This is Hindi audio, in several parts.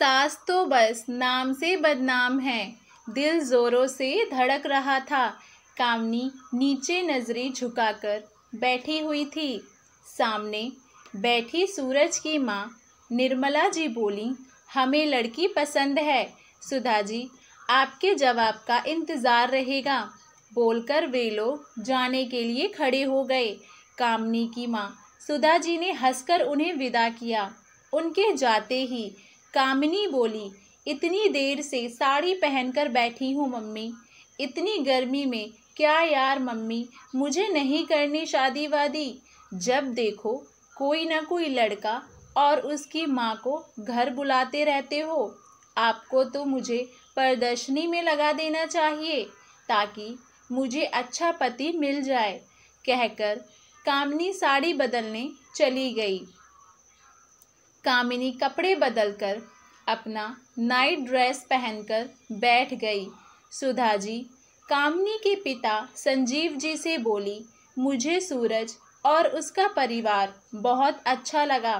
सास तो बस नाम से बदनाम है दिल ज़ोरों से धड़क रहा था कामनी नीचे नज़रें झुकाकर बैठी हुई थी सामने बैठी सूरज की माँ निर्मला जी बोली हमें लड़की पसंद है सुधा जी आपके जवाब का इंतज़ार रहेगा बोलकर वे लोग जाने के लिए खड़े हो गए कामनी की माँ सुधा जी ने हंसकर उन्हें विदा किया उनके जाते ही कामिनी बोली इतनी देर से साड़ी पहनकर बैठी हूँ मम्मी इतनी गर्मी में क्या यार मम्मी मुझे नहीं करनी शादी वादी जब देखो कोई ना कोई लड़का और उसकी माँ को घर बुलाते रहते हो आपको तो मुझे प्रदर्शनी में लगा देना चाहिए ताकि मुझे अच्छा पति मिल जाए कहकर कामनी साड़ी बदलने चली गई कामिनी कपड़े बदलकर अपना नाइट ड्रेस पहनकर बैठ गई सुधा जी कामिनी के पिता संजीव जी से बोली मुझे सूरज और उसका परिवार बहुत अच्छा लगा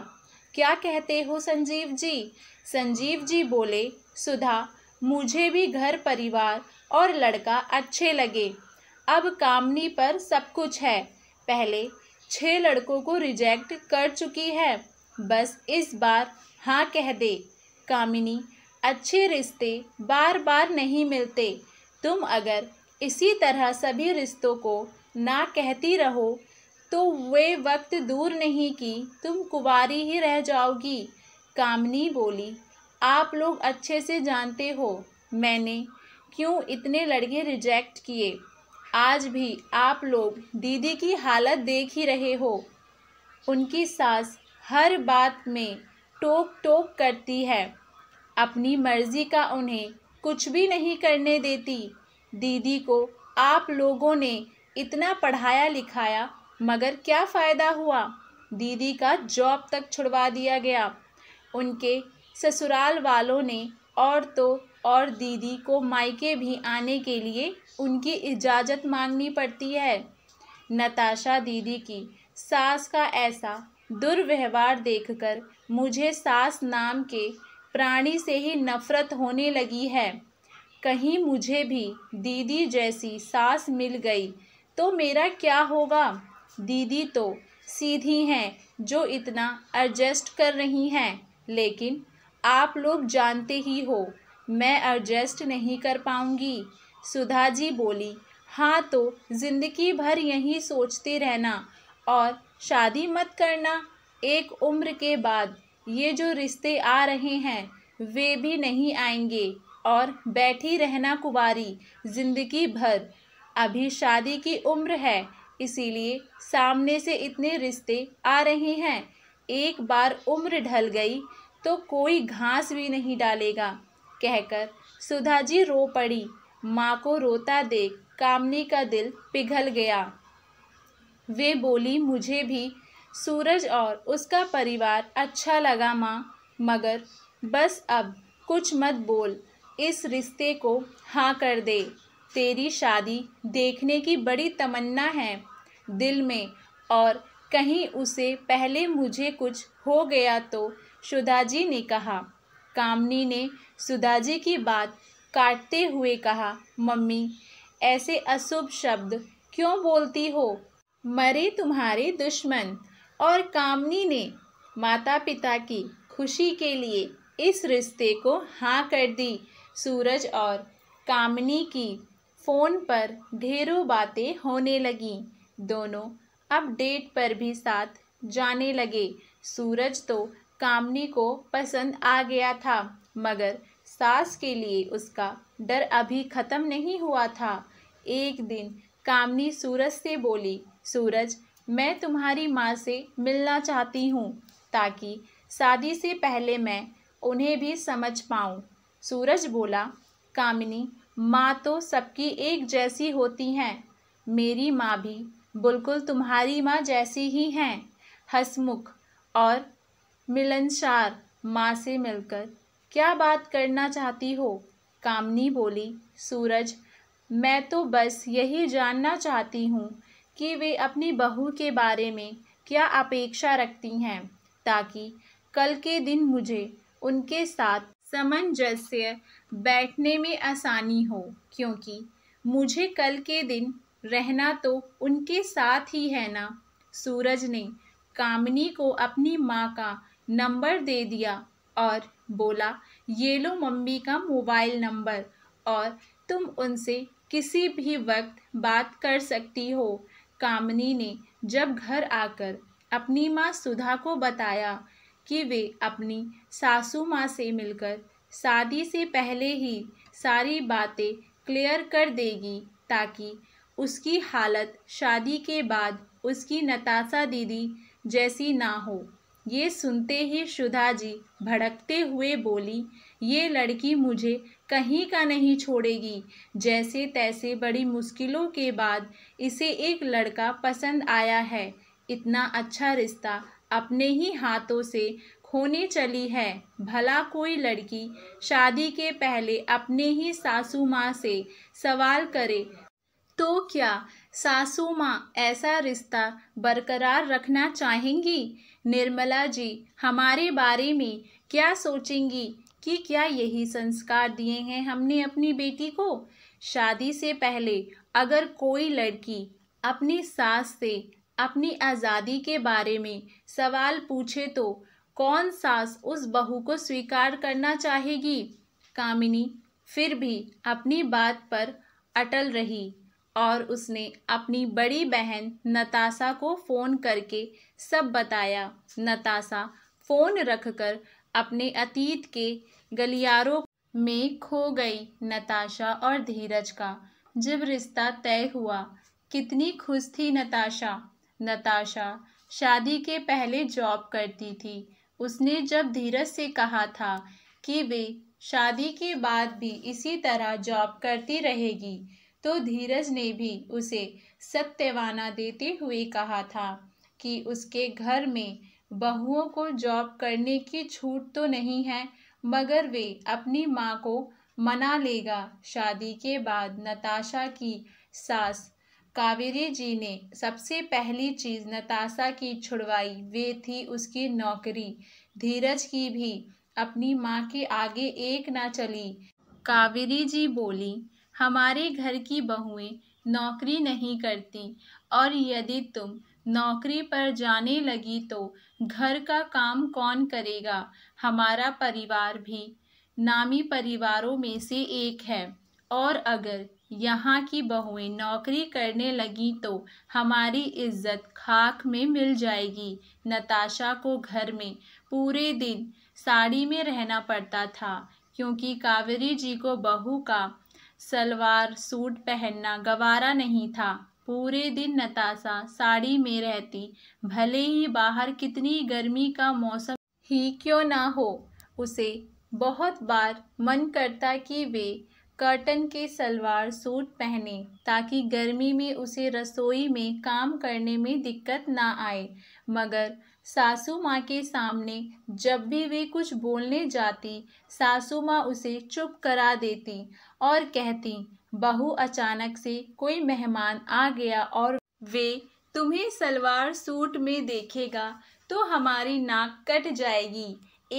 क्या कहते हो संजीव जी संजीव जी बोले सुधा मुझे भी घर परिवार और लड़का अच्छे लगे अब कामनी पर सब कुछ है पहले छः लड़कों को रिजेक्ट कर चुकी है बस इस बार हाँ कह दे कामिनी अच्छे रिश्ते बार बार नहीं मिलते तुम अगर इसी तरह सभी रिश्तों को ना कहती रहो तो वे वक्त दूर नहीं कि तुम कुवारी ही रह जाओगी कामनी बोली आप लोग अच्छे से जानते हो मैंने क्यों इतने लड़के रिजेक्ट किए आज भी आप लोग दीदी की हालत देख ही रहे हो उनकी सास हर बात में टोक टोक करती है अपनी मर्ज़ी का उन्हें कुछ भी नहीं करने देती दीदी को आप लोगों ने इतना पढ़ाया लिखाया मगर क्या फ़ायदा हुआ दीदी का जॉब तक छुड़वा दिया गया उनके ससुराल वालों ने और तो और दीदी को मायके भी आने के लिए उनकी इजाज़त मांगनी पड़ती है नताशा दीदी की सास का ऐसा दुर्व्यवहार देखकर मुझे सास नाम के प्राणी से ही नफरत होने लगी है कहीं मुझे भी दीदी जैसी सास मिल गई तो मेरा क्या होगा दीदी तो सीधी हैं जो इतना एडजस्ट कर रही हैं लेकिन आप लोग जानते ही हो मैं एडजस्ट नहीं कर पाऊंगी सुधा जी बोली हाँ तो ज़िंदगी भर यही सोचते रहना और शादी मत करना एक उम्र के बाद ये जो रिश्ते आ रहे हैं वे भी नहीं आएंगे और बैठी रहना कुवारी जिंदगी भर अभी शादी की उम्र है इसीलिए सामने से इतने रिश्ते आ रहे हैं एक बार उम्र ढल गई तो कोई घास भी नहीं डालेगा कहकर सुधा जी रो पड़ी माँ को रोता देख कामनी का दिल पिघल गया वे बोली मुझे भी सूरज और उसका परिवार अच्छा लगा माँ मगर बस अब कुछ मत बोल इस रिश्ते को हाँ कर दे तेरी शादी देखने की बड़ी तमन्ना है दिल में और कहीं उसे पहले मुझे कुछ हो गया तो सुधाजी ने कहा कामनी ने सुधाजी की बात काटते हुए कहा मम्मी ऐसे अशुभ शब्द क्यों बोलती हो मरे तुम्हारे दुश्मन और कामनी ने माता पिता की खुशी के लिए इस रिश्ते को हाँ कर दी सूरज और कामनी की फ़ोन पर ढेरों बातें होने लगीं दोनों अब डेट पर भी साथ जाने लगे सूरज तो कामनी को पसंद आ गया था मगर सास के लिए उसका डर अभी ख़त्म नहीं हुआ था एक दिन कामनी सूरज से बोली सूरज मैं तुम्हारी माँ से मिलना चाहती हूँ ताकि शादी से पहले मैं उन्हें भी समझ पाऊँ सूरज बोला कामिनी माँ तो सबकी एक जैसी होती हैं मेरी माँ भी बिल्कुल तुम्हारी माँ जैसी ही हैं हसमुख और मिलनसार माँ से मिलकर क्या बात करना चाहती हो कामनी बोली सूरज मैं तो बस यही जानना चाहती हूँ कि वे अपनी बहू के बारे में क्या अपेक्षा रखती हैं ताकि कल के दिन मुझे उनके साथ समंजस्य बैठने में आसानी हो क्योंकि मुझे कल के दिन रहना तो उनके साथ ही है ना सूरज ने कामनी को अपनी माँ का नंबर दे दिया और बोला ये लो मम्मी का मोबाइल नंबर और तुम उनसे किसी भी वक्त बात कर सकती हो कामनी ने जब घर आकर अपनी माँ सुधा को बताया कि वे अपनी सासू माँ से मिलकर शादी से पहले ही सारी बातें क्लियर कर देगी ताकि उसकी हालत शादी के बाद उसकी नताशा दीदी जैसी ना हो ये सुनते ही सुधा जी भड़कते हुए बोली ये लड़की मुझे कहीं का नहीं छोड़ेगी जैसे तैसे बड़ी मुश्किलों के बाद इसे एक लड़का पसंद आया है इतना अच्छा रिश्ता अपने ही हाथों से खोने चली है भला कोई लड़की शादी के पहले अपने ही सासू माँ से सवाल करे तो क्या सासू माँ ऐसा रिश्ता बरकरार रखना चाहेंगी निर्मला जी हमारे बारे में क्या सोचेंगी कि क्या यही संस्कार दिए हैं हमने अपनी बेटी को शादी से पहले अगर कोई लड़की अपनी सास से अपनी आज़ादी के बारे में सवाल पूछे तो कौन सास उस बहू को स्वीकार करना चाहेगी कामिनी फिर भी अपनी बात पर अटल रही और उसने अपनी बड़ी बहन नताशा को फ़ोन करके सब बताया नताशा फ़ोन रखकर अपने अतीत के गलियारों में खो गई नताशा और धीरज का जब रिश्ता तय हुआ कितनी खुश थी नताशा नताशा शादी के पहले जॉब करती थी उसने जब धीरज से कहा था कि वे शादी के बाद भी इसी तरह जॉब करती रहेगी तो धीरज ने भी उसे सत्यवाना देते हुए कहा था कि उसके घर में बहुओं को जॉब करने की छूट तो नहीं है मगर वे अपनी माँ को मना लेगा शादी के बाद नताशा की सास कावेरी जी ने सबसे पहली चीज़ नताशा की छुड़वाई वे थी उसकी नौकरी धीरज की भी अपनी माँ के आगे एक ना चली कावेरी जी बोली हमारे घर की बहुएं नौकरी नहीं करती और यदि तुम नौकरी पर जाने लगी तो घर का काम कौन करेगा हमारा परिवार भी नामी परिवारों में से एक है और अगर यहाँ की बहुएं नौकरी करने लगी तो हमारी इज्जत खाक में मिल जाएगी नताशा को घर में पूरे दिन साड़ी में रहना पड़ता था क्योंकि कावेरी जी को बहू का सलवार सूट पहनना गवारा नहीं था पूरे दिन नताशा साड़ी में रहती भले ही बाहर कितनी गर्मी का मौसम ही क्यों ना हो उसे बहुत बार मन करता कि वे कर्टन के सलवार सूट पहने ताकि गर्मी में उसे रसोई में काम करने में दिक्कत ना आए मगर सासू माँ के सामने जब भी वे कुछ बोलने जाती सासू माँ उसे चुप करा देती और कहती बहू अचानक से कोई मेहमान आ गया और वे तुम्हें सलवार सूट में देखेगा तो हमारी नाक कट जाएगी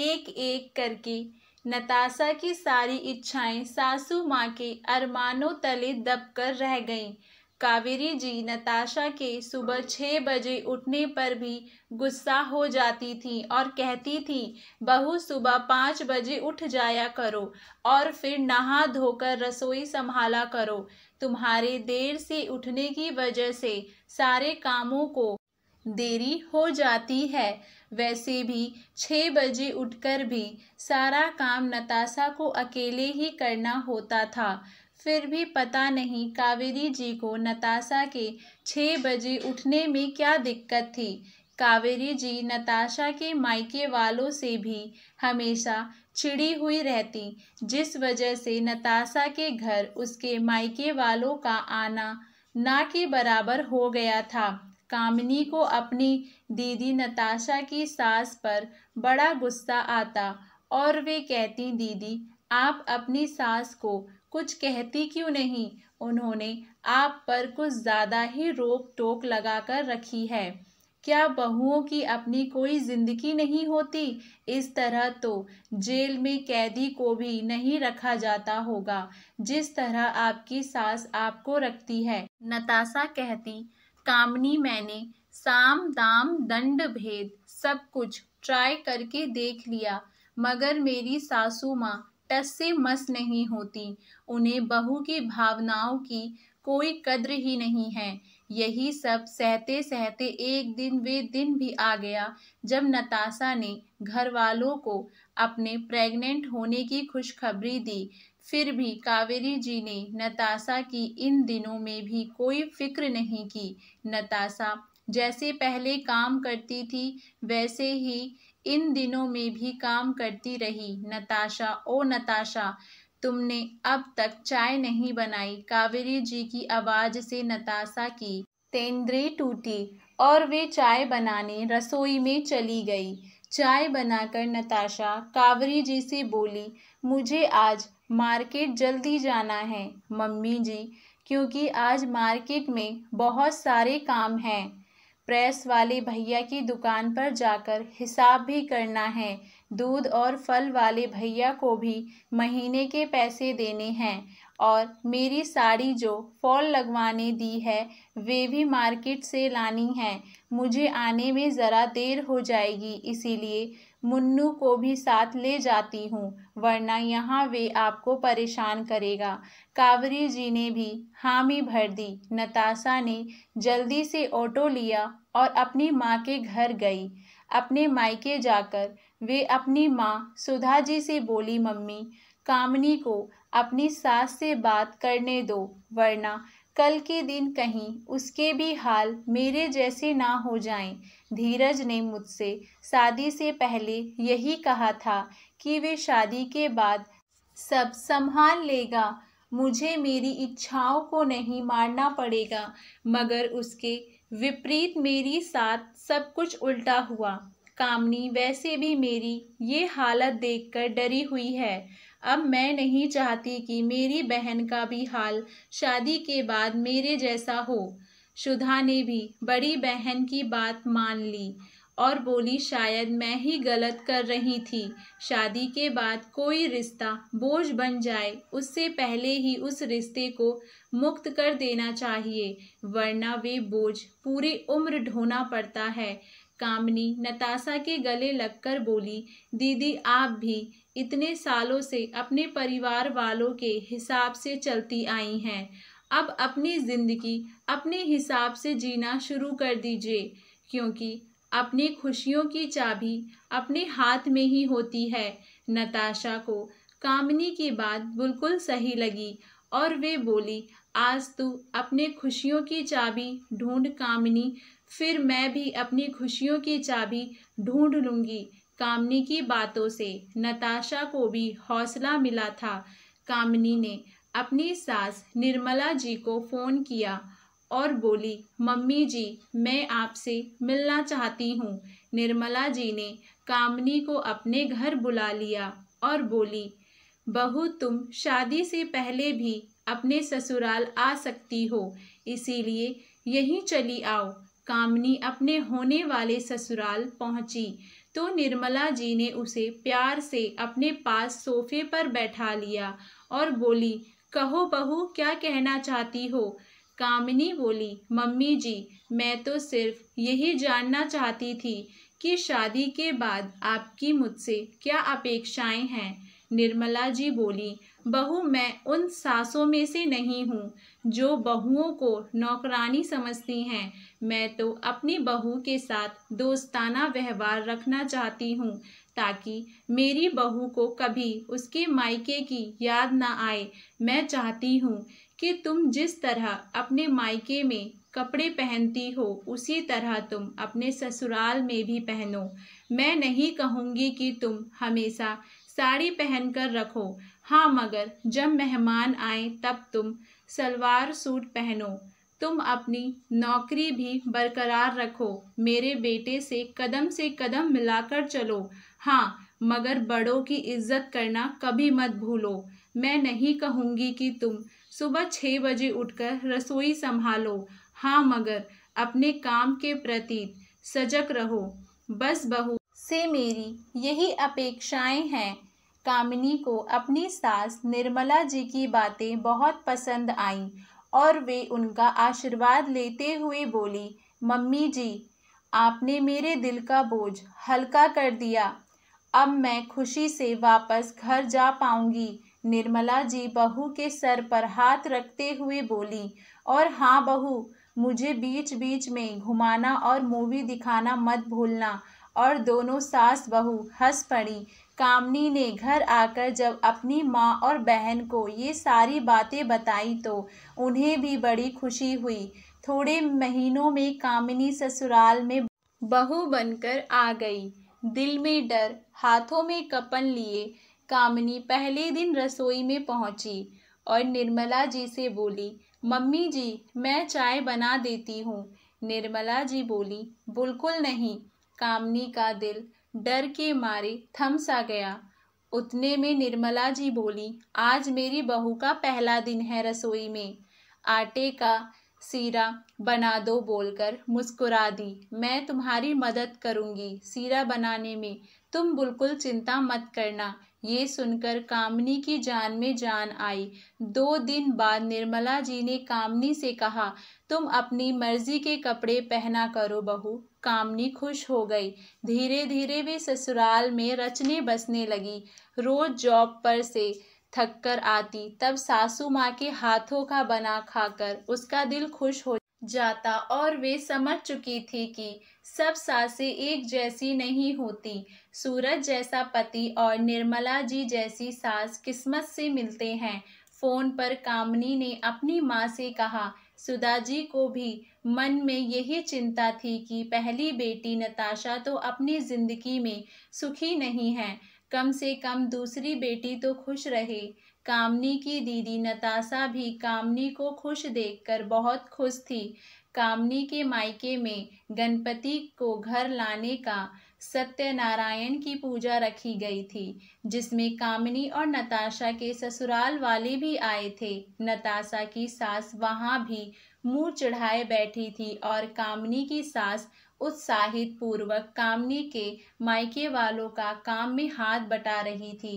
एक एक करके नताशा की सारी इच्छाएं सासू माँ के अरमानों तले दबकर रह गईं कावेरी जी नताशा के सुबह छः बजे उठने पर भी गुस्सा हो जाती थी और कहती थी बहू सुबह पाँच बजे उठ जाया करो और फिर नहा धोकर रसोई संभाला करो तुम्हारे देर से उठने की वजह से सारे कामों को देरी हो जाती है वैसे भी छः बजे उठकर भी सारा काम नताशा को अकेले ही करना होता था फिर भी पता नहीं कावेरी जी को नताशा के छः बजे उठने में क्या दिक्कत थी कावेरी जी नताशा के मायके वालों से भी हमेशा चिड़ी हुई रहती जिस वजह से नताशा के घर उसके मायके वालों का आना ना के बराबर हो गया था कामिनी को अपनी दीदी नताशा की सास पर बड़ा गुस्सा आता और वे कहती दीदी आप अपनी सास को कुछ कहती क्यों नहीं उन्होंने आप पर कुछ ज़्यादा ही रोक टोक लगा कर रखी है क्या बहुओं की अपनी कोई जिंदगी नहीं होती इस तरह तो जेल में कैदी को भी नहीं रखा जाता होगा जिस तरह आपकी सास आपको रखती है नताशा कहती कामनी मैंने साम दाम दंड भेद सब कुछ ट्राई करके देख लिया मगर मेरी सासू माँ टस से मस नहीं होती उन्हें बहू की भावनाओं की कोई कद्र ही नहीं है यही सब सहते सहते एक दिन वे दिन भी आ गया जब नताशा ने घर वालों को अपने प्रेग्नेंट होने की खुशखबरी दी फिर भी कावेरी जी ने नताशा की इन दिनों में भी कोई फिक्र नहीं की नताशा जैसे पहले काम करती थी वैसे ही इन दिनों में भी काम करती रही नताशा ओ नताशा तुमने अब तक चाय नहीं बनाई कावेरी जी की आवाज़ से नताशा की तेंद्रे टूटी और वे चाय बनाने रसोई में चली गई चाय बनाकर नताशा कावरी जी से बोली मुझे आज मार्केट जल्दी जाना है मम्मी जी क्योंकि आज मार्केट में बहुत सारे काम हैं प्रेस वाले भैया की दुकान पर जाकर हिसाब भी करना है दूध और फल वाले भैया को भी महीने के पैसे देने हैं और मेरी साड़ी जो फॉल लगवाने दी है वे भी मार्केट से लानी है मुझे आने में ज़रा देर हो जाएगी इसीलिए मुन्नू को भी साथ ले जाती हूँ वरना यहाँ वे आपको परेशान करेगा कावरी जी ने भी हामी भर दी नताशा ने जल्दी से ऑटो लिया और अपनी माँ के घर गई अपने मायके जाकर वे अपनी माँ सुधा जी से बोली मम्मी कामनी को अपनी सास से बात करने दो वरना कल के दिन कहीं उसके भी हाल मेरे जैसे ना हो जाएं। धीरज ने मुझसे शादी से पहले यही कहा था कि वे शादी के बाद सब संभाल लेगा मुझे मेरी इच्छाओं को नहीं मारना पड़ेगा मगर उसके विपरीत मेरी साथ सब कुछ उल्टा हुआ कामनी वैसे भी मेरी ये हालत देखकर डरी हुई है अब मैं नहीं चाहती कि मेरी बहन का भी हाल शादी के बाद मेरे जैसा हो सुधा ने भी बड़ी बहन की बात मान ली और बोली शायद मैं ही गलत कर रही थी शादी के बाद कोई रिश्ता बोझ बन जाए उससे पहले ही उस रिश्ते को मुक्त कर देना चाहिए वरना वे बोझ पूरी उम्र ढोना पड़ता है कामनी नताशा के गले लगकर बोली दीदी आप भी इतने सालों से अपने परिवार वालों के हिसाब से चलती आई हैं अब अपनी ज़िंदगी अपने हिसाब से जीना शुरू कर दीजिए क्योंकि अपनी खुशियों की चाबी अपने हाथ में ही होती है नताशा को कामनी की बात बिल्कुल सही लगी और वे बोली आज तू अपने खुशियों की चाबी ढूंढ कामनी फिर मैं भी अपनी खुशियों की चाबी ढूंढ लूँगी कामनी की बातों से नताशा को भी हौसला मिला था कामनी ने अपनी सास निर्मला जी को फ़ोन किया और बोली मम्मी जी मैं आपसे मिलना चाहती हूँ निर्मला जी ने कामनी को अपने घर बुला लिया और बोली बहू तुम शादी से पहले भी अपने ससुराल आ सकती हो इसीलिए यहीं चली आओ कामनी अपने होने वाले ससुराल पहुंची तो निर्मला जी ने उसे प्यार से अपने पास सोफे पर बैठा लिया और बोली कहो बहू क्या कहना चाहती हो कामिनी बोली मम्मी जी मैं तो सिर्फ यही जानना चाहती थी कि शादी के बाद आपकी मुझसे क्या अपेक्षाएं हैं निर्मला जी बोली बहू मैं उन सासों में से नहीं हूँ जो बहुओं को नौकरानी समझती हैं मैं तो अपनी बहू के साथ दोस्ताना व्यवहार रखना चाहती हूँ ताकि मेरी बहू को कभी उसके मायके की याद ना आए मैं चाहती हूँ कि तुम जिस तरह अपने मायके में कपड़े पहनती हो उसी तरह तुम अपने ससुराल में भी पहनो मैं नहीं कहूँगी कि तुम हमेशा साड़ी पहनकर रखो हाँ मगर जब मेहमान आए तब तुम सलवार सूट पहनो तुम अपनी नौकरी भी बरकरार रखो मेरे बेटे से कदम से कदम मिलाकर चलो हाँ मगर बड़ों की इज्जत करना कभी मत भूलो मैं नहीं कहूँगी कि तुम सुबह छः बजे उठकर रसोई संभालो हाँ मगर अपने काम के प्रति सजग रहो बस बहू से मेरी यही अपेक्षाएं हैं कामिनी को अपनी सास निर्मला जी की बातें बहुत पसंद आईं और वे उनका आशीर्वाद लेते हुए बोली मम्मी जी आपने मेरे दिल का बोझ हल्का कर दिया अब मैं खुशी से वापस घर जा पाऊंगी निर्मला जी बहू के सर पर हाथ रखते हुए बोली और हाँ बहू मुझे बीच बीच में घुमाना और मूवी दिखाना मत भूलना और दोनों सास बहू हंस पड़ी कामनी ने घर आकर जब अपनी माँ और बहन को ये सारी बातें बताई तो उन्हें भी बड़ी खुशी हुई थोड़े महीनों में कामिनी ससुराल में बहू बनकर आ गई दिल में डर हाथों में कपन लिए कामिनी पहले दिन रसोई में पहुंची और निर्मला जी से बोली मम्मी जी मैं चाय बना देती हूँ निर्मला जी बोली बिल्कुल नहीं कामनी का दिल डर के मारे थम सा गया उतने में निर्मला जी बोली आज मेरी बहू का पहला दिन है रसोई में आटे का सीरा बना दो बोलकर मुस्कुरा दी मैं तुम्हारी मदद करूंगी सीरा बनाने में तुम बिल्कुल चिंता मत करना ये सुनकर कामनी की जान में जान आई दो दिन बाद निर्मला जी ने कामनी से कहा तुम अपनी मर्जी के कपड़े पहना करो बहू कामनी खुश हो गई धीरे धीरे वे ससुराल में रचने बसने लगी रोज जॉब पर से थक कर आती तब सासू माँ के हाथों का बना खाकर उसका दिल खुश हो जाता और वे समझ चुकी थी कि सब सासें एक जैसी नहीं होती सूरज जैसा पति और निर्मला जी जैसी सास किस्मत से मिलते हैं फ़ोन पर कामनी ने अपनी माँ से कहा सुधा जी को भी मन में यही चिंता थी कि पहली बेटी नताशा तो अपनी ज़िंदगी में सुखी नहीं है कम से कम दूसरी बेटी तो खुश रहे कामनी की दीदी नताशा भी कामनी को खुश देखकर बहुत खुश थी कामनी के मायके में गणपति को घर लाने का सत्यनारायण की पूजा रखी गई थी जिसमें कामिनी और नताशा के ससुराल वाले भी आए थे नताशा की सास वहां भी मुंह चढ़ाए बैठी थी और कामिनी की सास उत्साहित पूर्वक कामनी के मायके वालों का काम में हाथ बटा रही थी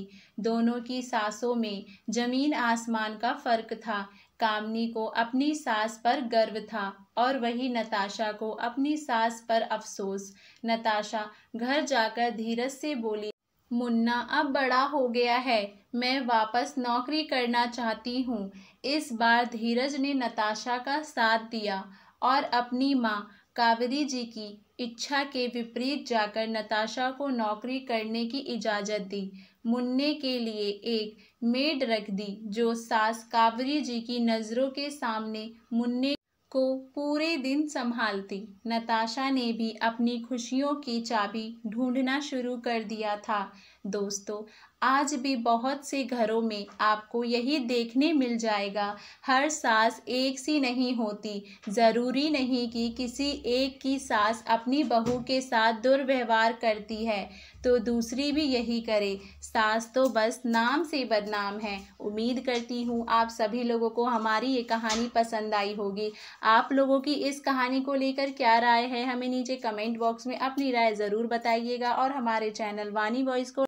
दोनों की सांसों में जमीन आसमान का फर्क था कामनी को अपनी सास पर गर्व था और वही नताशा को अपनी सास पर अफसोस नताशा घर जाकर धीरज से बोली मुन्ना अब बड़ा हो गया है मैं वापस नौकरी करना चाहती हूँ इस बार धीरज ने नताशा का साथ दिया और अपनी माँ कावेरी जी की इच्छा के विपरीत जाकर नताशा को नौकरी करने की इजाज़त दी मुन्ने के लिए एक मेड रख दी जो सास कावेरी जी की नज़रों के सामने मुन्ने को पूरे दिन संभालती नताशा ने भी अपनी खुशियों की चाबी ढूंढना शुरू कर दिया था दोस्तों आज भी बहुत से घरों में आपको यही देखने मिल जाएगा हर सास एक सी नहीं होती ज़रूरी नहीं कि किसी एक की सास अपनी बहू के साथ दुर्व्यवहार करती है तो दूसरी भी यही करे सास तो बस नाम से बदनाम है उम्मीद करती हूँ आप सभी लोगों को हमारी ये कहानी पसंद आई होगी आप लोगों की इस कहानी को लेकर क्या राय है हमें नीचे कमेंट बॉक्स में अपनी राय ज़रूर बताइएगा और हमारे चैनल वानी वॉइस को